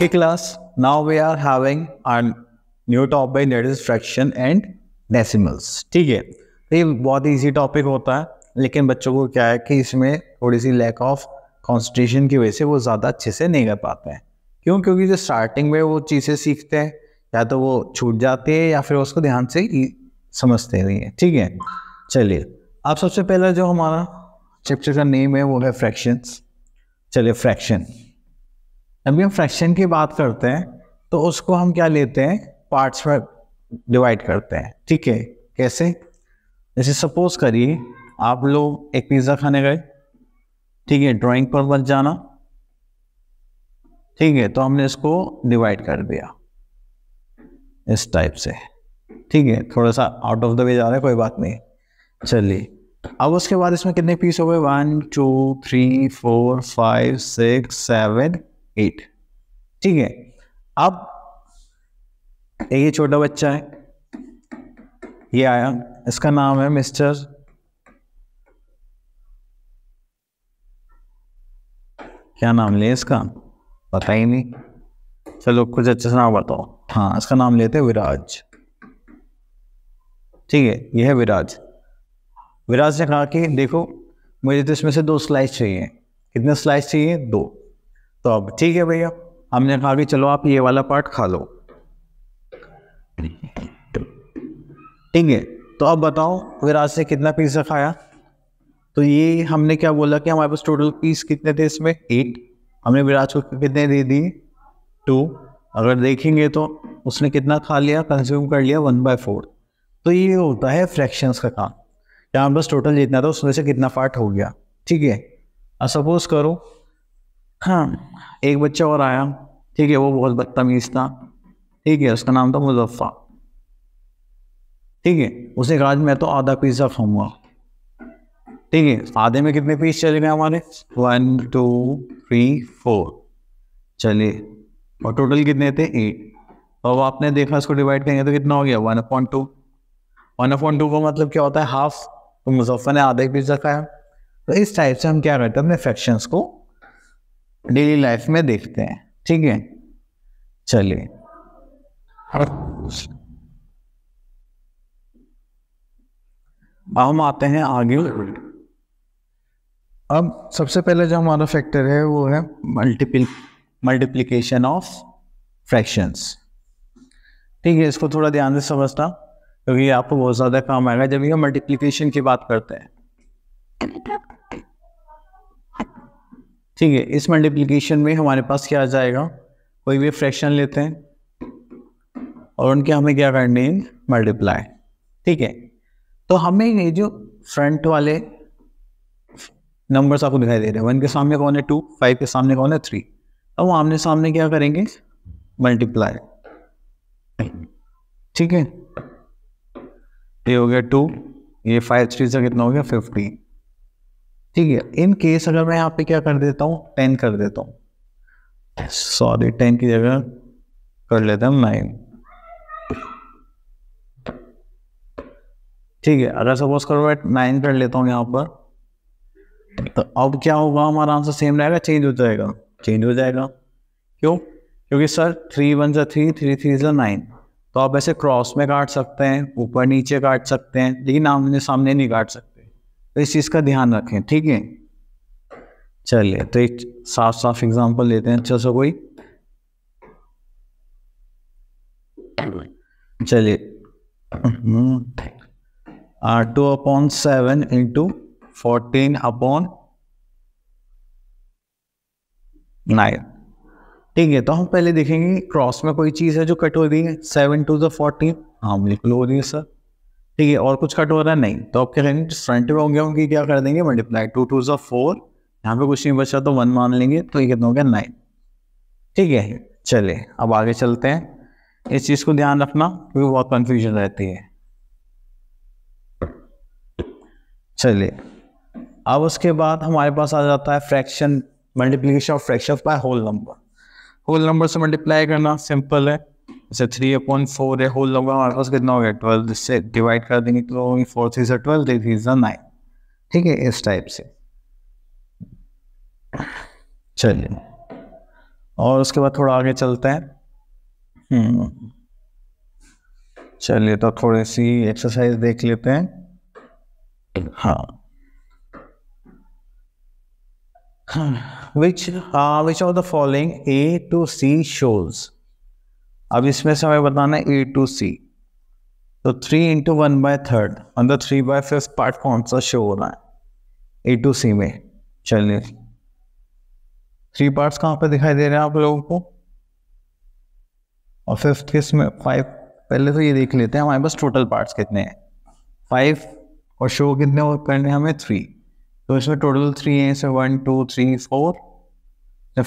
Okay class, now we are having a new topic that is fraction and decimals ठीक है तो ये बहुत ईजी टॉपिक होता है लेकिन बच्चों को क्या है कि इसमें थोड़ी सी लैक ऑफ कॉन्सेंट्रेशन की वजह से वो ज़्यादा अच्छे से नहीं कर पाते हैं क्यों क्योंकि जो स्टार्टिंग में वो चीज़ें सीखते हैं या तो वो छूट जाती है या फिर उसको ध्यान से समझते नहीं है ठीक है चलिए अब सबसे पहला जो हमारा चैप्टर का नेम है वो है फ्रैक्शंस चलिए फ्रैक्शन अभी हम फ्रैक्शन की बात करते हैं तो उसको हम क्या लेते हैं पार्ट्स में डिवाइड करते हैं ठीक है कैसे जैसे सपोज करिए आप लोग एक पिज़्ज़ा खाने गए ठीक है ड्राइंग पर बच जाना ठीक है तो हमने इसको डिवाइड कर दिया इस टाइप से ठीक है थोड़ा सा आउट ऑफ द वे जा रहा है कोई बात नहीं चलिए अब उसके बाद इसमें कितने पीस हो गए one two three four five six seven eight ठीक है अब ये छोटा बच्चा है ये आया इसका नाम है मिस्टर क्या नाम लिया इसका पता ही नहीं चलो कुछ अच्छे से नाम बताओ हाँ इसका नाम लेते हैं विराज ठीक है यह है विराज विराज ने कहा कि देखो मुझे तो इसमें से दो स्लाइस चाहिए कितने स्लाइस चाहिए दो तो अब ठीक है भैया हमने कहा कि चलो आप ये वाला पार्ट खा लो ठीक है तो अब बताओ विराज से कितना पिज्ज़ा खाया तो ये हमने क्या बोला कि हमारे पास टोटल पीस कितने थे इसमें एट हमने विराज को कितने दे दिए टू अगर देखेंगे तो उसने कितना खा लिया कंज्यूम कर लिया वन बाय फोर तो ये होता है फ्रैक्शंस का काम क्या हमारे पास टोटल जितना था उसमें से कितना पार्ट हो गया ठीक है सपोज करो हाँ एक बच्चा और आया ठीक है वो बहुत बदतमीज था ठीक है उसका नाम था मुजफ्फा ठीक है उसे कहा मैं तो आधा पिज्ज़ा खाऊंगा ठीक है आधे में कितने पीस चले गए हमारे वन टू थ्री फोर चले और टोटल कितने थे एट और वो आपने देखा उसको डिवाइड करेंगे तो कितना हो गया one point two one point two का मतलब क्या होता है हाफ तो मुजफ्फर ने आधा पिज्ज़ा खाया तो इस टाइप से हम क्या करते हैं अपने फ्रैक्शंस को डेली लाइफ में देखते हैं ठीक है चलिए हम आते हैं आगे अब सबसे पहले जो हमारा फैक्टर है वो है मल्टीपल मल्टीप्लीकेशन ऑफ फ्रैक्शंस ठीक है इसको थोड़ा ध्यान से समझता क्योंकि आपको बहुत ज़्यादा काम आएगा जब ये मल्टीप्लीकेशन की बात करते हैं ठीक है इस मल्टीप्लिकेशन में हमारे पास क्या आ जाएगा कोई भी फ्रैक्शन लेते हैं और उनके हमें क्या करने हैं मल्टीप्लाई ठीक है तो हमें ये जो फ्रंट वाले नंबर्स आपको दिखाई दे रहे हैं वन के सामने कौन है टू फाइव के सामने कौन है थ्री अब वो आमने सामने क्या करेंगे मल्टीप्लाई ठीक है ये हो गया टू ये फाइव थ्री से कितना हो गया फिफ्टीन ठीक है इन केस अगर मैं यहाँ पे क्या कर देता हूँ टेन कर देता हूँ सॉरी टेन की जगह कर लेता हूँ नाइन ठीक है अगर सपोज करो मैं नाइन कर लेता हूँ यहाँ पर तो अब क्या होगा हमारा आंसर सेम रहेगा चेंज हो जाएगा चेंज हो जाएगा क्यों क्योंकि सर थ्री वन जो थ्री थ्री थ्री जो नाइन तो आप ऐसे क्रॉस में काट सकते हैं ऊपर नीचे काट सकते हैं लेकिन आमने सामने नहीं काट सकते तो इस चीज़ का ध्यान रखें ठीक है चलिए तो एक साफ साफ एग्जांपल लेते हैं अच्छा सा कोई चलिए two upon seven into fourteen upon nine ठीक है तो हम पहले देखेंगे क्रॉस में कोई चीज़ है जो कट हो रही है सेवन टू द फोर्टीन हाँ बिल्कुल हो रही है सर ठीक है और कुछ कट हो रहा है नहीं तो आप क्या करेंगे फ्रंट में होंगे होंगे क्या कर देंगे मल्टीप्लाई टू टू जो फोर यहाँ पे कुछ नहीं बचा तो वन मान लेंगे तो ये कितना हो गया नाइन ठीक है चलिए अब आगे चलते हैं इस चीज़ को ध्यान रखना क्योंकि बहुत कंफ्यूजन रहती है चलिए अब उसके बाद हमारे पास आ जाता है fraction multiplication of fraction by whole number whole number से मल्टीप्लाई करना सिंपल है अच्छा थ्री अपॉइंट फोर है होल होगा हमारे पास कितना हो गया ट्वेल्व से डिवाइड कर देंगे तो फोर थ्री से ट्वेल्व थ्री थ्री से नाइन ठीक है इस टाइप से चलिए और उसके बाद थोड़ा आगे चलते हैं हम्म। चलिए तो थोड़ी सी एक्सरसाइज देख लेते हैं हाँ विच uh, which of the following a to c shows अब इसमें से हमें बताना है ए टू सी तो three into one by third अंदर थ्री बाय फिफ्थ पार्ट कौन सा शो हो रहा है ए टू सी में चलिए थ्री पार्ट्स कहाँ पे दिखाई दे रहे हैं आप लोगों को और फिफ्थ किस में फाइव पहले तो ये देख लेते हैं हमारे पास टोटल पार्ट्स कितने हैं फाइव और शो कितने और करने हमें थ्री तो इसमें टोटल थ्री हैं इसमें one two three four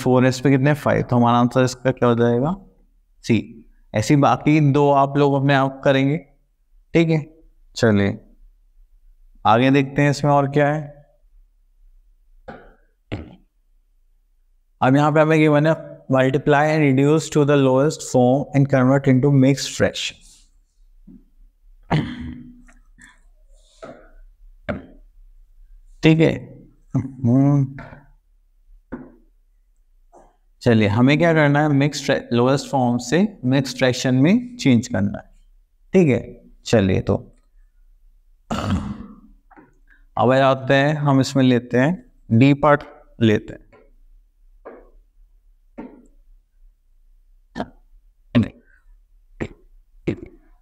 four इस पे कितने फाइव तो हमारा आंसर इसका क्या हो जाएगा सी ऐसी बाकी दो आप लोग अपने आप करेंगे ठीक है चलिए आगे देखते हैं इसमें और क्या है अब यहाँ पे हमें गिवन है multiply and reduce to the lowest form and convert into mix fraction ठीक है हम्म। चलिए हमें क्या करना है मिक्स लोएस्ट फॉर्म से मिक्स फ्रैक्शन में चेंज करना है ठीक है चलिए तो अब आते हैं हम इसमें लेते हैं डी पार्ट लेते हैं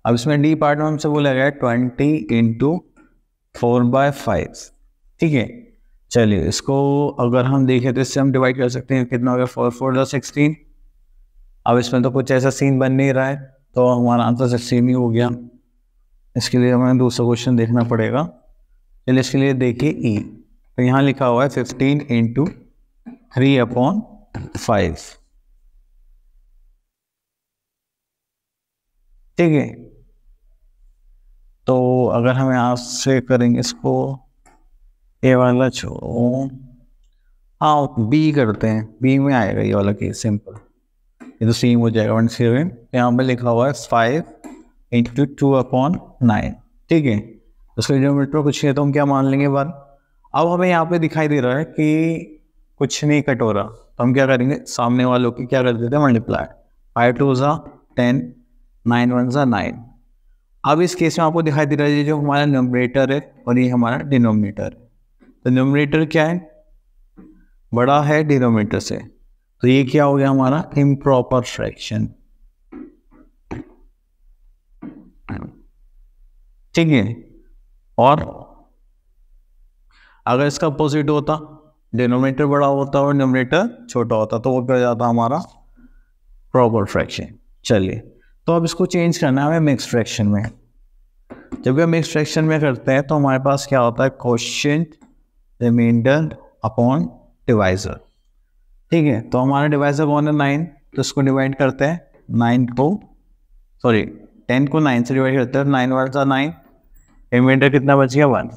अब इसमें डी पार्ट में हमसे बोला गया twenty into four by five ठीक है चलिए इसको अगर हम देखें तो इससे हम डिवाइड कर सकते हैं कितना हो गया फोर फोर दस सिक्सटीन अब इसमें तो कुछ ऐसा सीन बन नहीं रहा है तो हमारा आंसर सिक्सटीन ही हो गया इसके लिए हमें दूसरा क्वेश्चन देखना पड़ेगा चलिए इसके लिए देखिए ई e। तो यहाँ लिखा हुआ है fifteen into three upon five ठीक है तो अगर हम यहाँ से करेंगे इसको ए वाला छोड़ो हाँ बी करते हैं बी में आएगा ये वाला केस सिंपल ये तो सेम हो जाएगा वन सेवन यहाँ पर लिखा हुआ है five into two upon nine ठीक है उसका जियोमेट्रो कुछ है तो हम क्या मान लेंगे बार अब हमें यहाँ पे दिखाई दे रहा है कि कुछ नहीं कट हो रहा तो हम क्या करेंगे सामने वालों की क्या कर देते हैं मल्टीप्लाई फाइव टू ज़ा टेन नाइन वन ज़ा नाइन अब इस केस में आपको दिखाई दे रहा है जो हमारा नोमिनेटर है और ये हमारा डिनोमिनेटर है डिनोमिनेटर क्या है बड़ा है डिनोमिनेटर से तो ये क्या हो गया हमारा इम्प्रॉपर फ्रैक्शन ठीक है और अगर इसका अपोजिट होता डिनोमिनेटर बड़ा होता और डिनोमिनेटर छोटा होता तो वो क्या जाता हमारा प्रॉपर फ्रैक्शन चलिए तो अब इसको चेंज करना है मिक्स फ्रैक्शन में जब भी हम मिक्स फ्रैक्शन में करते हैं तो हमारे पास क्या होता है क्वेश्चन रिमाइंडर अपॉन डिवाइजर ठीक है तो हमारा डिवाइजर कौन है नाइन तो इसको डिवाइड करते हैं नाइन को सॉरी टेन को नाइन से डिवाइड करते हैं नाइन वन नाइन रिमाइंडर कितना बच गया वन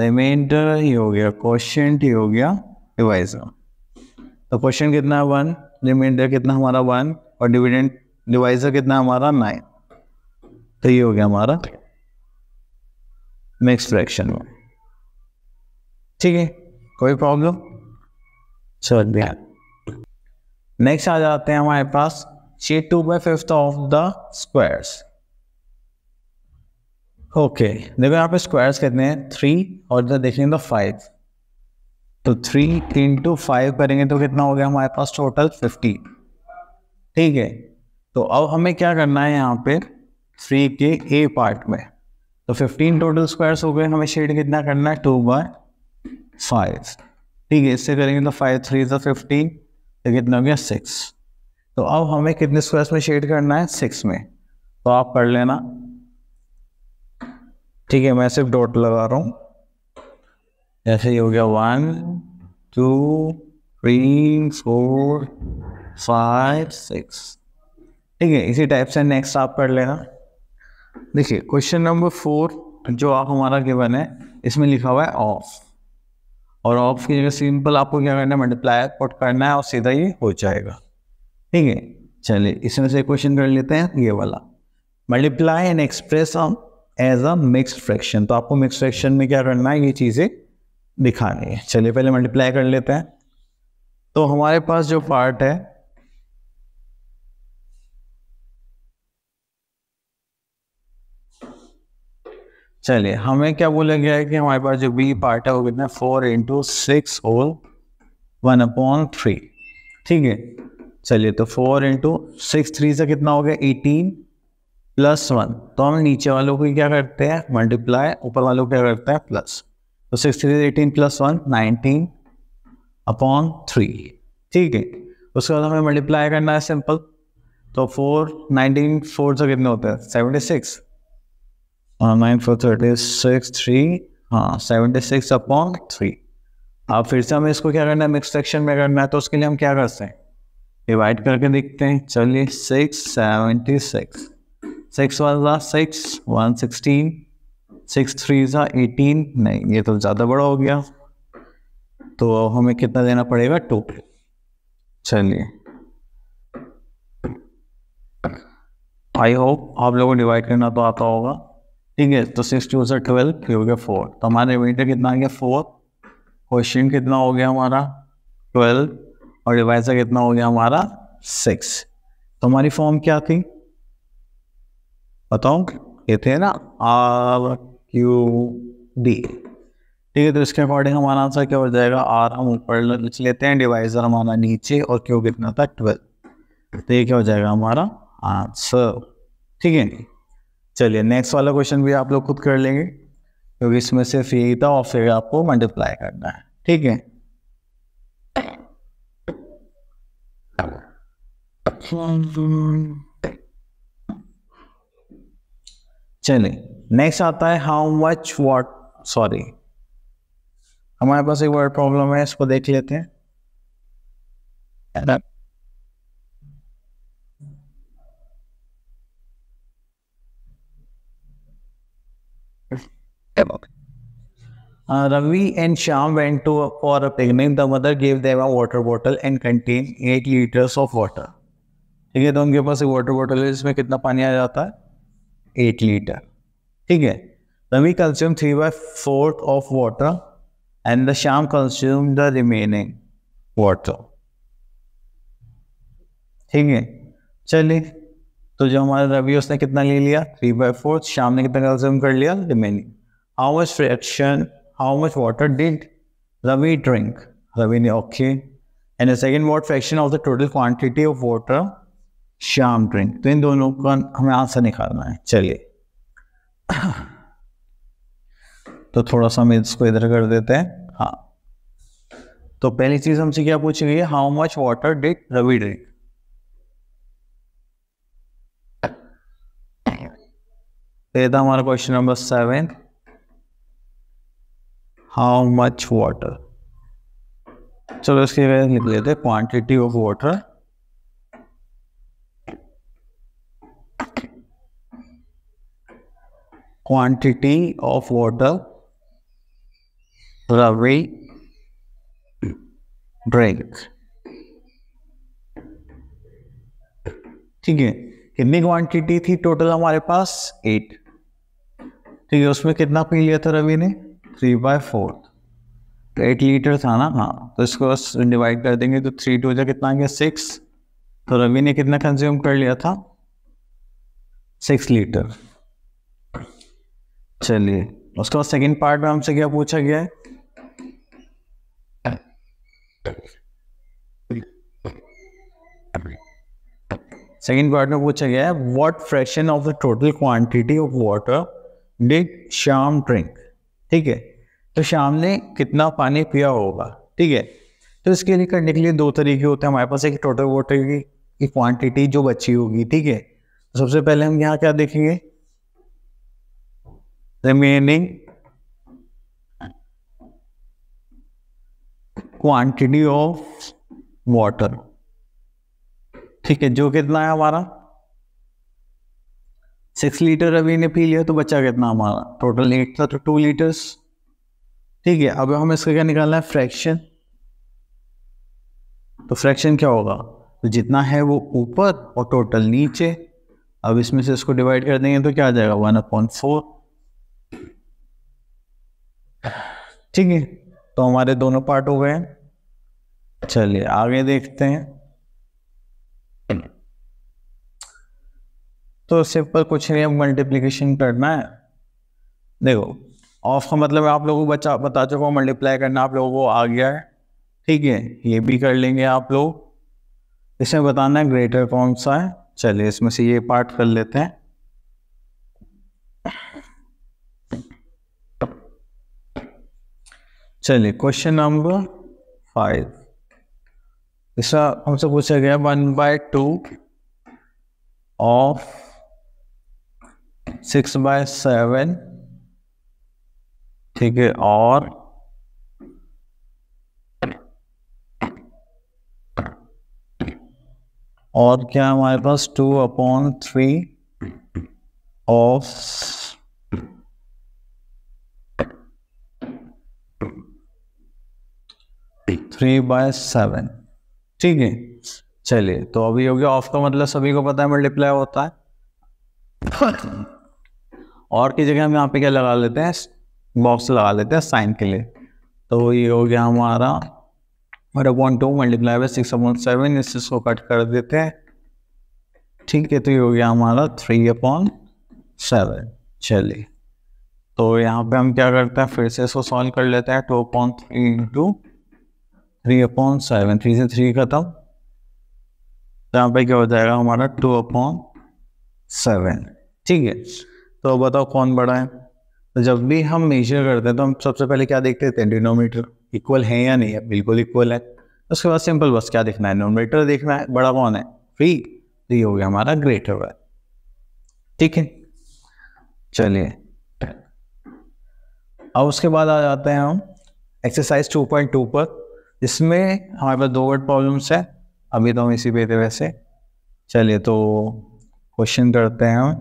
रिमाइंडर ही हो गया क्वेश्चन ही हो गया डिवाइजर तो क्वेश्चन कितना है वन रिमाइंडर कितना हमारा वन और डिविडेंड डिवाइजर कितना हमारा नाइन तो ये हो गया हमारा मिक्स फ्रैक्शन में ठीक है कोई प्रॉब्लम चल में नेक्स्ट आ जाते हैं हमारे पास sheet two by fifth of the squares okay देखो यहाँ पे स्क्वायर्स कितने हैं थ्री और इधर देखेंगे तो फाइव तो थ्री इंटू फाइव करेंगे तो कितना हो गया हमारे पास टोटल फिफ्टी ठीक है तो अब हमें क्या करना है यहाँ पे थ्री के ए पार्ट में तो फिफ्टीन टोटल स्क्वायर्स हो गए हमें शेड कितना करना है टू बाय फाइव ठीक है इससे करेंगे तो फाइव थ्री जो फिफ्टीन तो कितना हो गया सिक्स तो अब हमें कितने स्क्वायर्स में शेड करना है सिक्स में तो आप पढ़ लेना ठीक है मैं सिर्फ डॉट लगा रहा हूँ ऐसे ही हो गया one two three four five six ठीक है इसी टाइप से नेक्स्ट आप पढ़ लेना देखिए क्वेश्चन नंबर फोर जो आप हमारा गिवन है इसमें लिखा हुआ है ऑफ और ऑफ की जगह सिंपल आपको क्या करना है मल्टीप्लाई पुट करना है और सीधा ये हो जाएगा ठीक है चलिए इसमें से क्वेश्चन कर लेते हैं ये वाला multiply and express as a mix fraction तो आपको मिक्स फ्रैक्शन में क्या करना है ये चीज़ें दिखानी है चलिए पहले मल्टीप्लाई कर लेते हैं तो हमारे पास जो पार्ट है चलिए हमें क्या बोला गया है कि हमारे पास जो बी पार्ट है वो कितना four into six whole one upon three ठीक है चलिए तो फोर इंटू सिक्स थ्री से कितना हो गया एटीन प्लस वन तो हम नीचे वालों को क्या करते हैं मल्टीप्लाई ऊपर वालों को क्या करते हैं प्लस तो six three eighteen plus one nineteen upon three ठीक है उसके बाद हमें मल्टीप्लाई करना है सिंपल तो फोर नाइनटीन फोर से कितने होते हैं seventy six nine four thirty six three हाँ सेवेंटी सिक्स अपॉन थ्री अब फिर से हमें इसको क्या करना है मिक्स सेक्शन में करना है तो उसके लिए हम क्या करते हैं डिवाइड करके देखते हैं चलिए six seventy six six one ज़ा six one sixteen six three ज़ा एटीन नहीं ये तो ज़्यादा बड़ा हो गया तो हमें कितना देना पड़ेगा टू चलिए आई होप आप लोगों को डिवाइड करना तो आता होगा ठीक है तो सिक्स टू सर ट्वेल्व थ्री हो गया फोर तो हमारे वेटर कितना आ गया फोर क्वेश्चन कितना हो गया हमारा ट्वेल्व और डिवाइजर कितना हो गया हमारा सिक्स तो हमारी फॉर्म क्या थी बताओ ये थे ना आर क्यू डी ठीक है तो इसके अकॉर्डिंग हमारा आंसर क्या हो जाएगा आर हम ऊपर लिख लेते हैं डिवाइजर हमारा नीचे और क्यू कितना था ट्वेल्व तो ये क्या हो जाएगा हमारा आंसर ठीक है नहीं? चलिए नेक्स्ट वाला क्वेश्चन भी आप लोग खुद कर लेंगे क्योंकि तो इसमें सिर्फ यही था और फिर आपको मल्टीप्लाई करना है ठीक है चलिए नेक्स्ट आता है हाउ मच वॉट सॉरी हमारे पास एक वर्ड प्रॉब्लम है इसको देख लेते हैं about uh, Ravi and Shyam went to a, for a picnic. The mother gave them a water bottle and contained 8 liters of water. ठीक है तो उनके पास एक वाटर बॉटल है जिसमें कितना पानी आ जाता है एट लीटर ठीक है Ravi consume three by fourth of water and the Shyam consume the remaining water ठीक है चलिए तो जो हमारा रवि उसने कितना ले लिया थ्री बाय फोर्थ शाम ने कितना कंज्यूम कर लिया remaining how much reaction, how much water did Ravi drink? Ravi, okay. And the second what fraction of the total quantity of water Shyam drink. तो इन दोनों का हमें आंसर निकालना है चलिए तो थोड़ा सा हम इसको इधर कर देते हैं हाँ तो पहली चीज हमसे क्या पूछी गई है how much water did Ravi drink ये था हमारा question number seven how much water चलो इसके बाद लिख लेते हैं quantity of water quantity of water Ravi drink ठीक है कितनी क्वांटिटी थी टोटल हमारे पास एट ठीक है उसमें कितना पी लिया था रवि ने थ्री बाय फोर्थ तो एट लीटर था ना हाँ तो इसको बस डिवाइड कर देंगे तो थ्री टू जो कितना आ गया सिक्स तो रवि ने कितना कंज्यूम कर लिया था सिक्स लीटर चलिए उसके बाद सेकेंड पार्ट में हमसे क्या पूछा गया है सेकेंड पार्ट में पूछा गया है what fraction of the total quantity of water did Shyam drink ठीक है तो शाम ने कितना पानी पिया होगा ठीक है तो इसके लिए करने के लिए दो तरीके होते हैं हमारे पास एक टोटल वाटर की, क्वांटिटी जो बची होगी ठीक है तो सबसे पहले हम यहाँ क्या देखेंगे रिमेनिंग क्वांटिटी ऑफ वाटर ठीक है जो कितना है हमारा सिक्स लीटर अभी ने पी लिया तो बचा कितना हमारा टोटल एट था तो टू लीटर्स ठीक है अब हम इसका क्या निकालना है फ्रैक्शन तो फ्रैक्शन क्या होगा तो जितना है वो ऊपर और टोटल नीचे अब इसमें से इसको डिवाइड कर देंगे तो क्या आ जाएगा वन अपॉइंट फोर ठीक है तो हमारे दोनों पार्ट हो गए चलिए आगे देखते हैं तो सिंपल कुछ नहीं अब मल्टीप्लीकेशन करना है देखो ऑफ का मतलब आप लोगों को बचा बता चुका हूँ मल्टीप्लाई करना आप लोगों को आ गया है ठीक है ये भी कर लेंगे आप लोग इसमें बताना है ग्रेटर कौन सा है चलिए इसमें से ये पार्ट कर लेते हैं चलिए क्वेश्चन नंबर फाइव इसका हमसे पूछा गया one by two of six by seven ठीक है और और क्या हमारे पास two upon three of three by seven ठीक है चलिए तो अभी हो गया ऑफ का मतलब सभी को पता है मल्टीप्लाई होता है और की जगह हम यहाँ पे क्या लगा लेते हैं बॉक्स लगा लेते हैं साइन के लिए तो ये हो गया हमारा और one two multiply by six upon seven इस इसको कट कर देते हैं ठीक है तो ये हो गया हमारा थ्री अपॉन सेवन चलिए तो यहाँ पे हम क्या करते हैं फिर से इसको सॉल्व कर लेते हैं two upon three into three upon seven three से थ्री खत्म तो यहाँ पे क्या हो जाएगा हमारा टू अपॉन सेवन ठीक है तो बताओ कौन बड़ा है तो जब भी हम मेजर करते हैं तो हम सबसे पहले क्या देखते थे डिनोमीटर इक्वल है या नहीं है बिल्कुल इक्वल है उसके बाद सिंपल बस क्या देखना है नोमीटर देखना है बड़ा कौन है फ्री तो ये हो गया हमारा ग्रेटर वाय ठीक है चलिए अब उसके बाद आ जाते हैं हम एक्सरसाइज 2.2 पर जिसमें हमारे पास दो वर्ड प्रॉब्लम्स है अभी तो हम इसी पे थे वैसे चलिए तो क्वेश्चन करते हैं हम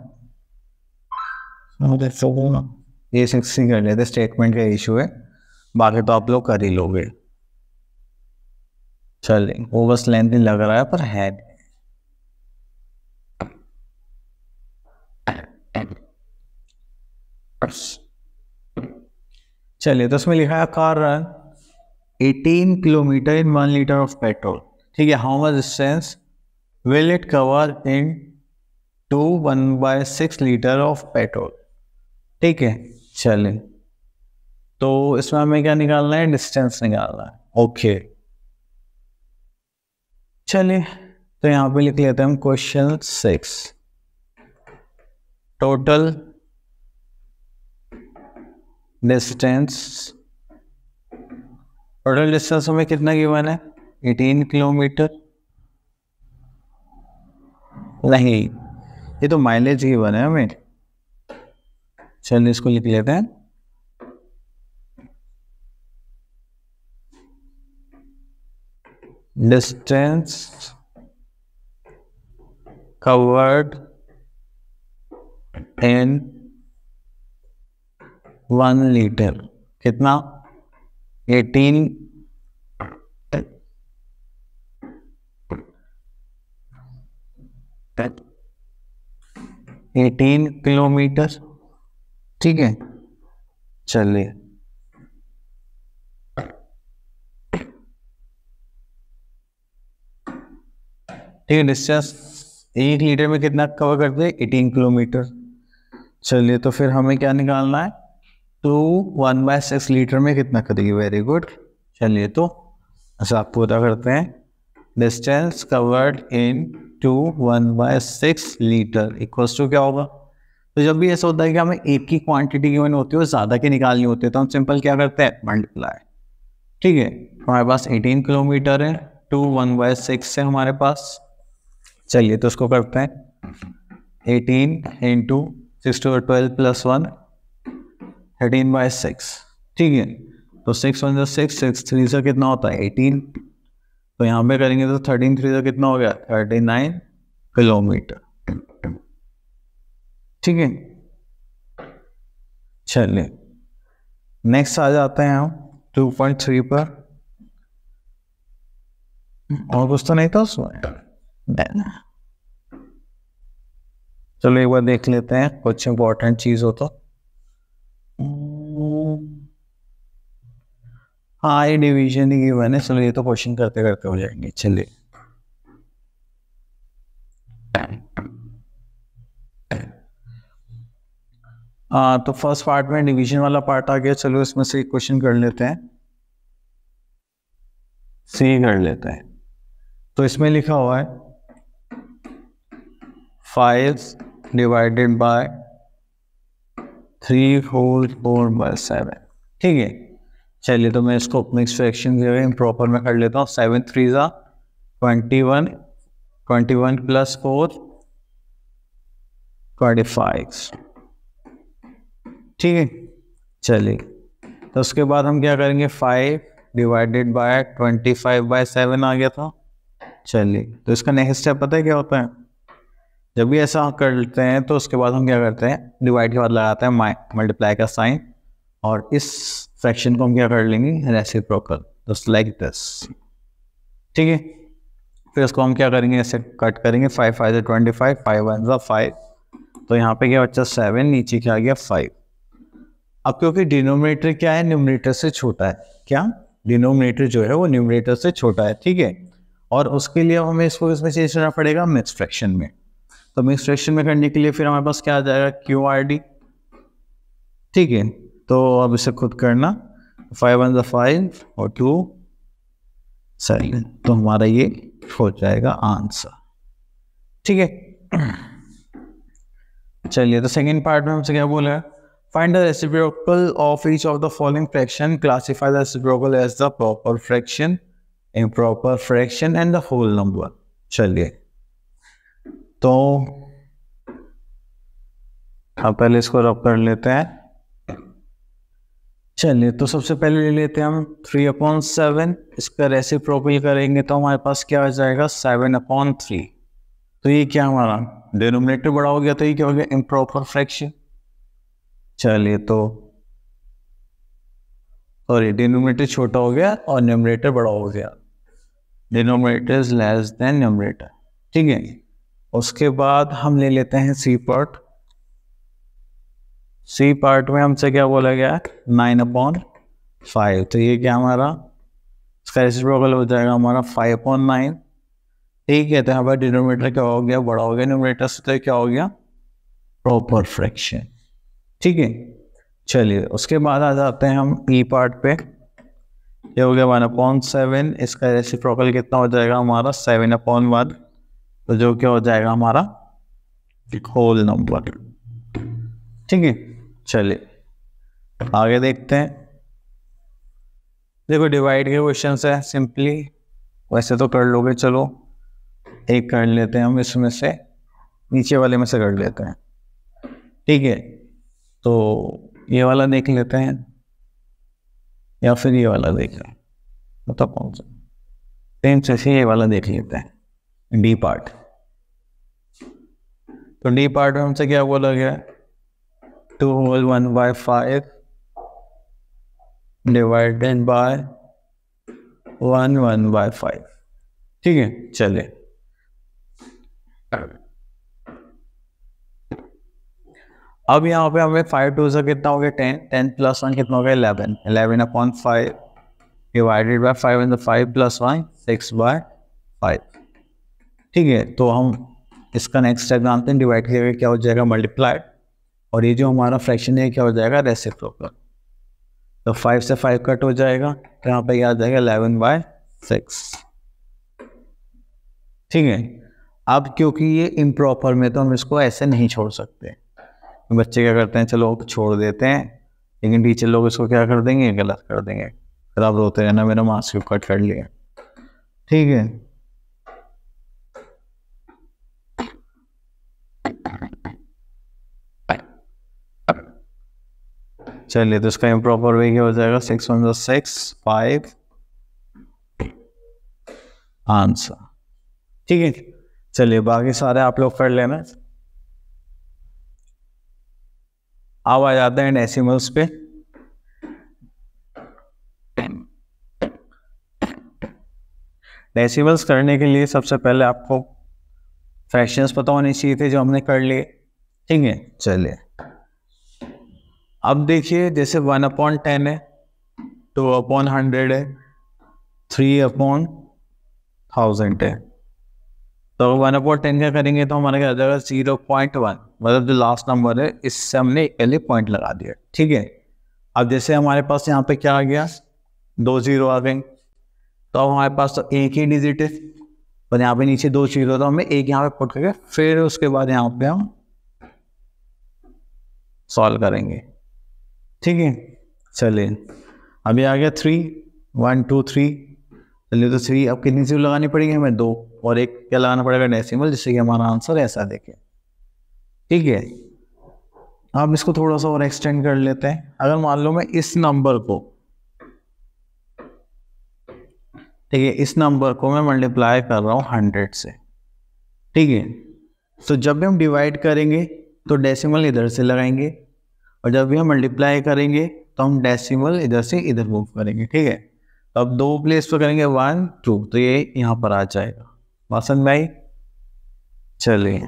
हाँ, ये ही कर लेते स्टेटमेंट का इशू है बाकी तो आप लोग कर ही लोगे चलिए वो बस लेंथ नहीं लग रहा है पर है चलिए तो उसमें लिखा है car run 18 kilometre in one litre of petrol ठीक है how much distance will it cover in two one by six litre of petrol ठीक है चले तो इसमें हमें क्या निकालना है डिस्टेंस निकालना है ओके चलिए तो यहां पे लिख लेते हैं हम question six total distance total distance हमें कितना गिवन है एटीन किलोमीटर नहीं ये तो माइलेज गिवन है हमें चलिए इसको लिख लेते हैं distance covered in one litre कितना एटीन एटीन किलोमीटर ठीक है चलिए ठीक है डिस्टेंस एक लीटर में कितना कवर करते हैं एटीन किलोमीटर चलिए तो फिर हमें क्या निकालना है two one by six litre में कितना करेगी वेरी गुड चलिए तो ऐसा आप पूरा करते हैं distance covered in two one by six litre equals to क्या होगा तो जब भी ऐसा होता है कि हमें एक की क्वांटिटी गिवन होती है और ज़्यादा की निकालनी होती है तो हम सिंपल क्या करते हैं मल्टीप्लाई ठीक है हमारे पास 18 किलोमीटर है टू वन बाय सिक्स है हमारे पास चलिए तो उसको करते हैं 18 into six two twelve plus one thirteen by six ठीक है तो सिक्स वन जो सिक्स सिक्स थ्री से कितना होता है एटीन तो यहाँ पे करेंगे तो थर्टीन थ्री से कितना हो गया थर्टी नाइन किलोमीटर ठीक है चलिए नेक्स्ट आ जाते हैं हम टू पॉइंट थ्री पर और कुछ तो नहीं था उसमें चलो एक बार देख लेते हैं कुछ इंपॉर्टेंट चीज हो तो हाँ ये डिवीजन ही मैंने चलो ये तो क्वेश्चन करते करते हो जाएंगे चलिए आ, तो फर्स्ट पार्ट में डिवीजन वाला पार्ट आ गया चलो इसमें से एक क्वेश्चन कर लेते हैं सी कर लेते हैं तो इसमें लिखा हुआ है five divided by three whole four by seven ठीक है चलिए तो मैं इसको अपने एक्सट्रैक्शन प्रॉपर में कर लेता हूँ सेवन थ्री ज़ा twenty one twenty one plus four twenty five ठीक है चलिए तो उसके बाद हम क्या करेंगे five divided by twenty five by seven आ गया था चलिए तो इसका नेक्स्ट स्टेप पता है क्या होता है जब भी ऐसा कर लेते हैं तो उसके बाद हम क्या करते हैं डिवाइड के बाद लगाते हैं माइ मल्टीप्लाई का साइन और इस फ्रैक्शन को हम क्या कर लेंगे रेसिप प्रोकर लाइक दस ठीक है फिर इसको हम क्या करेंगे ऐसे कट करेंगे five five twenty five five one ज़ा फाइव तो यहाँ पे क्या बच्चा सेवन नीचे क्या आ गया फाइव अब क्योंकि डिनोमिनेटर क्या है न्यूमिनेटर से छोटा है क्या डिनोमिनेटर जो है वो न्यूमिनेटर से छोटा है ठीक है और उसके लिए हमें इसको इसमें चेंज करना पड़ेगा मिक्स फ्रैक्शन में तो मिक्स फ्रैक्शन में करने के लिए फिर हमारे पास क्या आ जाएगा क्यू आर डी ठीक है तो अब इसे खुद करना फाइव वन फाइव और टू सेवन तो हमारा ये हो जाएगा आंसर ठीक है चलिए तो सेकेंड पार्ट में हमसे क्या बोला है Find the reciprocal of each of the following fraction. Classify the reciprocal as the proper fraction, improper fraction and the whole number. चलिए तो हम पहले इसको रब कर लेते हैं चलिए तो सबसे पहले ले लेते हैं हम थ्री अपॉन सेवन इसका रेसिप्रोकल करेंगे तो हमारे पास क्या आ जाएगा सेवन अपॉन थ्री तो ये क्या हमारा डिनोमिनेटर बड़ा हो गया तो ये क्या हो गया इम्प्रॉपर फ्रैक्शन चलिए तो और ये डिनोमिनेटर छोटा हो गया और न्यूमरेटर बड़ा हो गया denominator is less than numerator ठीक है उसके बाद हम ले लेते हैं सी पार्ट सी पार्ट में हमसे क्या बोला गया नाइन अपॉन फाइव तो ये क्या हमारा इसका रेसिप्रोकल हो जाएगा हमारा फाइव अपॉन नाइन ठीक है तो पर डिनोमीटर क्या हो गया बड़ा हो गया न्यूमरेटर से तो क्या हो गया प्रॉपर फ्रैक्शन ठीक है चलिए उसके बाद आ जाते हैं हम ई e पार्ट पे ये हो गया वन अपॉन सेवन इसका रेसिप्रोकल कितना हो जाएगा हमारा सेवन अपॉन वन तो जो क्या हो जाएगा हमारा होल नंबर ठीक है चलिए आगे देखते हैं देखो डिवाइड के क्वेश्चन है सिंपली वैसे तो कर लोगे चलो एक कर लेते हैं हम इसमें से नीचे वाले में से कर लेते हैं ठीक है तो ये वाला देख लेते हैं या फिर ये वाला देख लें बता कौन सा सेम से ये वाला देख लेते हैं डी पार्ट तो डी पार्ट में हमसे क्या बोला गया two whole one by five divided by one one by five ठीक है चलिए अब यहाँ पे हमें फाइव टू से कितना हो गया टेन टेन प्लस वन कितना हो गया eleven eleven upon five divided by five in five plus one six by five ठीक है तो हम इसका नेक्स्ट हैं डिवाइड करके क्या हो जाएगा मल्टीप्लाइड और ये जो हमारा फ्रैक्शन है क्या हो जाएगा रेसिप तो फाइव से फाइव कट हो जाएगा तो यहाँ पे क्या आ जाएगा इलेवन बाय सिक्स ठीक है अब क्योंकि ये इम्प्रॉपर में तो हम इसको ऐसे नहीं छोड़ सकते बच्चे क्या करते हैं चलो छोड़ देते हैं लेकिन टीचर लोग इसको क्या कर देंगे गलत कर देंगे फिर आप रोते रहना मेरा मास्क कट कर लिया ठीक है चलिए तो इसका इम्प्रॉपर वे क्या हो जाएगा six one six five answer ठीक है चलिए बाकी सारे आप लोग कर लेना अब आ जाते हैं डेसिमल्स पे डेसिमल्स करने के लिए सबसे पहले आपको फ्रैक्शंस पता होने चाहिए थे जो हमने कर लिए ठीक है चलिए अब देखिए जैसे वन अपॉन टेन है टू अपॉन हंड्रेड है थ्री अपॉन थाउजेंड है तो अगर वन अपॉइंट टेन का करेंगे तो हमारे क्या जाएगा जीरो पॉइंट वन मतलब जो लास्ट नंबर है इससे हमने इक्वली पॉइंट लगा दिया ठीक है अब जैसे हमारे पास यहाँ पे क्या आ गया दो जीरो आ गए तो अब हमारे पास तो एक ही डिजिट है पर यहाँ पे नीचे दो जीरो तो हमें एक यहाँ पे पुट करके फिर उसके बाद यहाँ पे हम सॉल्व करेंगे ठीक है चलिए अभी आ गया थ्री वन टू थ्री चलिए तो थ्री अब कितनी सी लगानी पड़ेगी हमें दो और एक क्या लगाना पड़ेगा डेसिमल जिससे कि हमारा आंसर ऐसा देखे ठीक है आप इसको थोड़ा सा और एक्सटेंड कर लेते हैं अगर मान लो मैं इस नंबर को ठीक है इस नंबर को मैं मल्टीप्लाई कर रहा हूँ हंड्रेड से ठीक है तो जब भी हम डिवाइड करेंगे तो डेसिमल इधर से लगाएंगे और जब भी हम मल्टीप्लाई करेंगे तो हम डेसिमल इधर से इधर मूव करेंगे ठीक है अब दो प्लेस पर करेंगे वन टू तो ये यहाँ पर आ जाएगा वासन भाई चलिए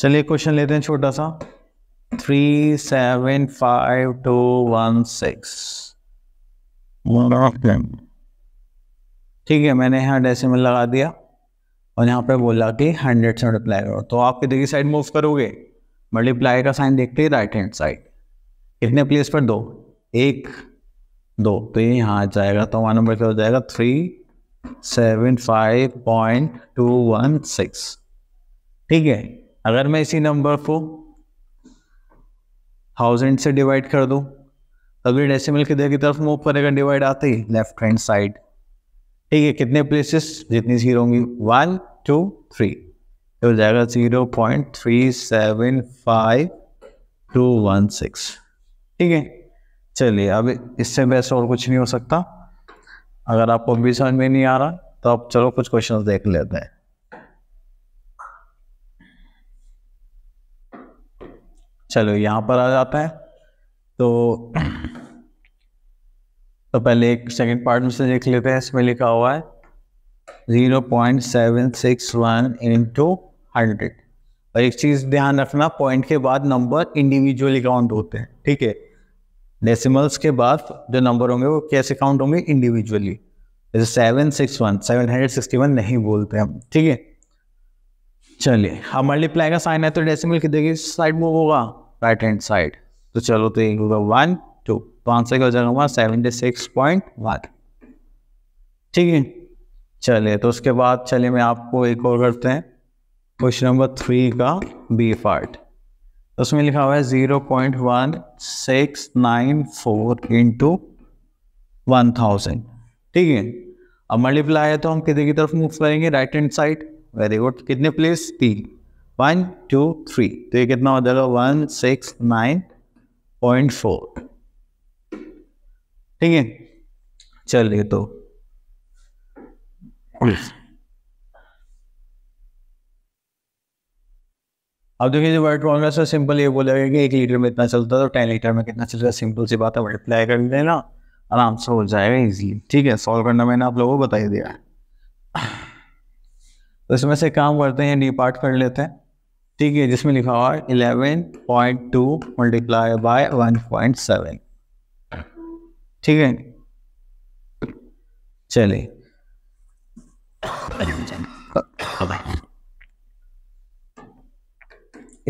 चलिए क्वेश्चन लेते हैं छोटा सा three seven five two one six ठीक है मैंने यहाँ डेसिमल लगा दिया और यहाँ पे बोला कि हंड्रेड से मल्टीप्लाई करो तो आप किधर की साइड मूव करोगे मल्टीप्लाई का साइन देखते ही राइट हैंड साइड कितने प्लेस पर दो एक दो तो ये यहाँ आ जाएगा तो हमारा नंबर क्या हो जाएगा three seven five point two one six ठीक है अगर मैं इसी नंबर को थाउजेंड से डिवाइड कर दूँ तभी डेसिमल किधर की तरफ मूव करेगा डिवाइड आते ही लेफ्ट हैंड साइड ठीक है कितने प्लेसेस जितनी जीरो होंगी वन टू थ्री हो जाएगा zero point three seven five two one six ठीक है चलिए अब इससे बेस्ट और कुछ नहीं हो सकता अगर आपको भी समझ में नहीं आ रहा तो आप चलो कुछ क्वेश्चंस देख लेते हैं चलो यहाँ पर आ जाता है तो तो पहले एक सेकंड पार्ट में से देख लेते हैं इसमें लिखा हुआ है zero point seven six one into hundred और एक चीज़ ध्यान रखना पॉइंट के बाद नंबर इंडिविजुअली काउंट होते हैं ठीक है डेसिमल्स के बाद जो नंबर होंगे वो कैसे काउंट होंगे इंडिविजुअली जैसे seven six one seven hundred sixty one नहीं बोलते हम ठीक है चलिए अब मल्टीप्लाई का साइन है तो डेसिमल की देखिए साइड मूव होगा राइट हैंड साइड तो चलो तो ये होगा वन तो आंसर क्या हो जाएगा हमारा सेवेंटी सिक्स पॉइंट वन ठीक है चलिए तो उसके बाद चलिए मैं आपको एक और करते हैं क्वेश्चन नंबर थ्री का बी पार्ट तो उसमें लिखा हुआ है zero point one six nine four into one thousand ठीक है अब मल्टीप्लाई है तो हम किधर की तरफ मूव करेंगे right hand side very good कितने प्लेस तीन वन टू थ्री तो ये कितना हो जाएगा one six nine point four ठीक है चलिए तो अब देखिए जो वर्ड फॉर्मूला सिंपल ये बोला गया कि एक लीटर में इतना चलता है तो टेन लीटर में कितना चलता है सिंपल सी बात है मल्टीप्लाई कर लेना आराम से हो जाएगा इजीली ठीक है सॉल्व करना मैंने आप लोगों को बता ही दिया तो इसमें से काम करते हैं डी पार्ट कर लेते हैं ठीक है जिसमें लिखा हुआ है eleven point two multiply by one point seven ठीक है चलिए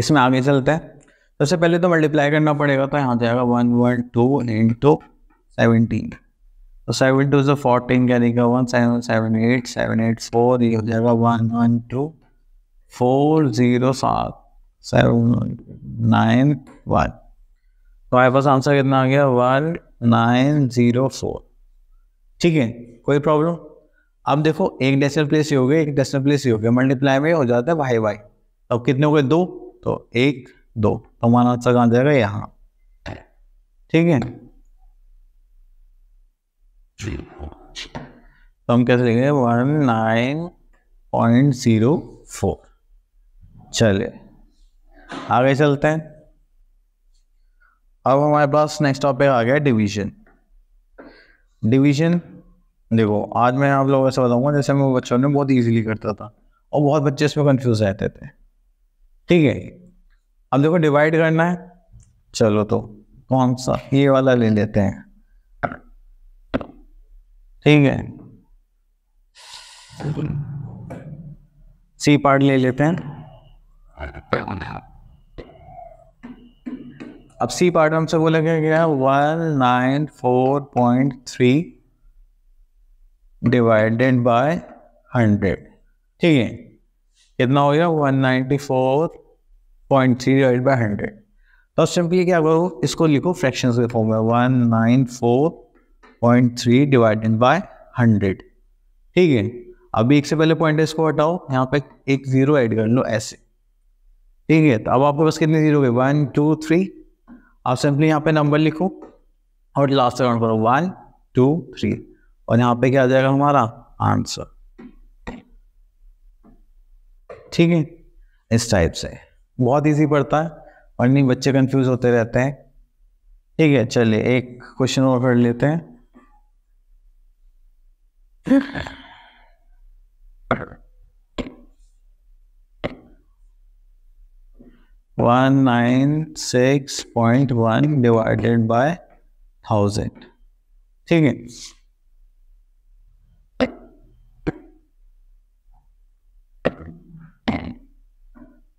इसमें आगे चलते हैं सबसे पहले तो मल्टीप्लाई करना पड़ेगा तो यहाँ जाएगा one one two two seventeen तो सेवन टू से फोर्टीन क्या देगा one seven seven eight seven eight four ये हो जाएगा one one two four zero सात सेवन नाइन वन तो हमारे पास आंसर कितना आ गया वन नाइन जीरो फोर ठीक है कोई प्रॉब्लम अब देखो एक डेसिमल प्लेस ही हो गया एक डेसिमल प्लेस ही हो गया मल्टीप्लाई में हो जाता है वाई वाई अब कितने हो गए दो तो एक दो तो हमारा आंसर कहाँ जाएगा यहाँ ठीक है तो हम कैसे लिखेंगे one nine point zero four चलिए आगे चलते हैं अब हमारे पास नेक्स्ट टॉपिक आ गया डिवीजन डिवीजन देखो आज मैं आप लोगों से बताऊंगा जैसे मैं बच्चों ने बहुत इजीली करता था और बहुत बच्चे इसमें कंफ्यूज रहते थे ठीक है अब देखो डिवाइड करना है चलो तो कौन तो सा ये वाला ले लेते हैं ठीक है सी पार्ट ले लेते हैं अब सी पार्ट में हमसे बोला क्या गया one nine four point three divided by hundred ठीक है कितना हो गया one ninety four point three divide by hundred तो सिंपली क्या करो इसको लिखो फ्रैक्शन के फॉर्म में one nine four point three divided by hundred ठीक है अभी एक से पहले पॉइंट इसको हटाओ यहाँ पे एक जीरो ऐड कर लो ऐसे ठीक है तो अब आपके पास कितने जीरो गए वन टू थ्री आप सिंपली यहाँ पे नंबर लिखो और लास्ट राउंड करो वन टू थ्री और यहाँ पे क्या आ जाएगा हमारा आंसर ठीक है इस टाइप से बहुत इजी पड़ता है और नहीं बच्चे कंफ्यूज होते रहते हैं ठीक है चलिए एक क्वेश्चन और कर लेते हैं one nine six point one divided by thousand ठीक है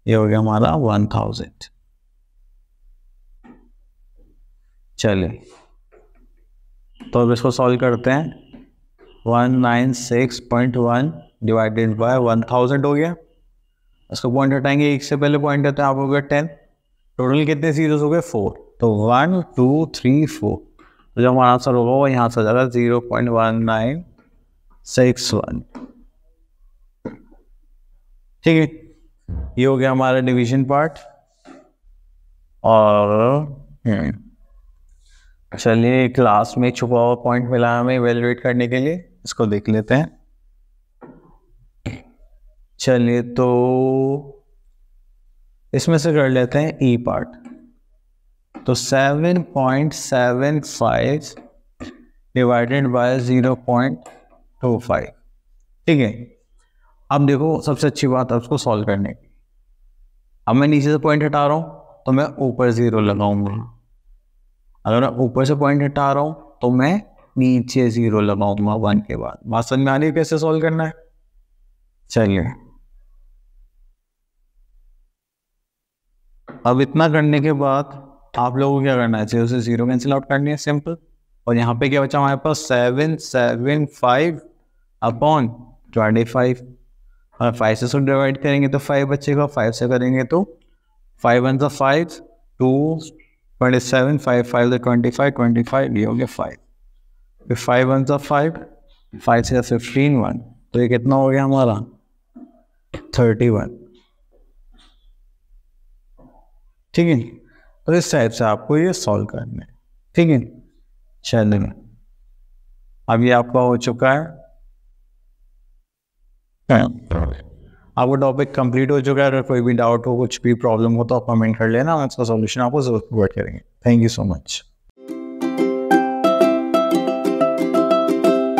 ये हो गया हमारा वन थाउजेंड चलिए तो अब इसको सॉल्व करते हैं one nine six point one divided by one thousand हो गया इसको पॉइंट हटाएंगे एक से पहले पॉइंट है आप हो गए टेन टोटल कितने सीरीज हो गए फोर तो वन टू थ्री फोर तो जो हमारा आंसर होगा वो यहाँ से ज़्यादा zero point one nine six one ठीक है ये हो गया हमारा डिवीजन पार्ट और हम्म. चलिए क्लास में छुपा हुआ पॉइंट मिला हमें वेलुएट करने के लिए इसको देख लेते हैं चलिए तो इसमें से कर लेते हैं ई e पार्ट तो 7.75 डिवाइडेड बाय 0.25 ठीक है अब देखो सबसे अच्छी बात है उसको सॉल्व करने की अब मैं नीचे से पॉइंट हटा रहा हूँ तो मैं ऊपर ज़ीरो लगाऊंगा अगर मैं ऊपर से पॉइंट हटा रहा हूँ तो मैं नीचे ज़ीरो लगाऊंगा वन के बाद बात समझ में आ रही कैसे सॉल्व करना है चलिए अब इतना करने के बाद आप लोगों को क्या करना है जीरो से जीरो कैंसिल आउट करनी है सिंपल और यहाँ पे क्या बचा हमारे पास seven seven five upon twenty five और फाइव से डिवाइड करेंगे तो फाइव बचेगा फाइव से करेंगे तो फाइव वन सा five two twenty seven five five twenty five twenty five ये हो गया फाइव फाइव वन सा फाइव फाइव से फिफ्टीन वन तो ये कितना हो गया हमारा थर्टी वन ठीक है और तो इस टाइप से आपको ये सॉल्व करना है ठीक है चलिए अब ये आपका हो चुका है आपको टॉपिक कंप्लीट हो चुका है अगर कोई भी डाउट हो कुछ भी प्रॉब्लम हो तो आप कमेंट कर लेना हम इसका सॉल्यूशन आपको जरूर प्रोवाइड करेंगे थैंक यू सो मच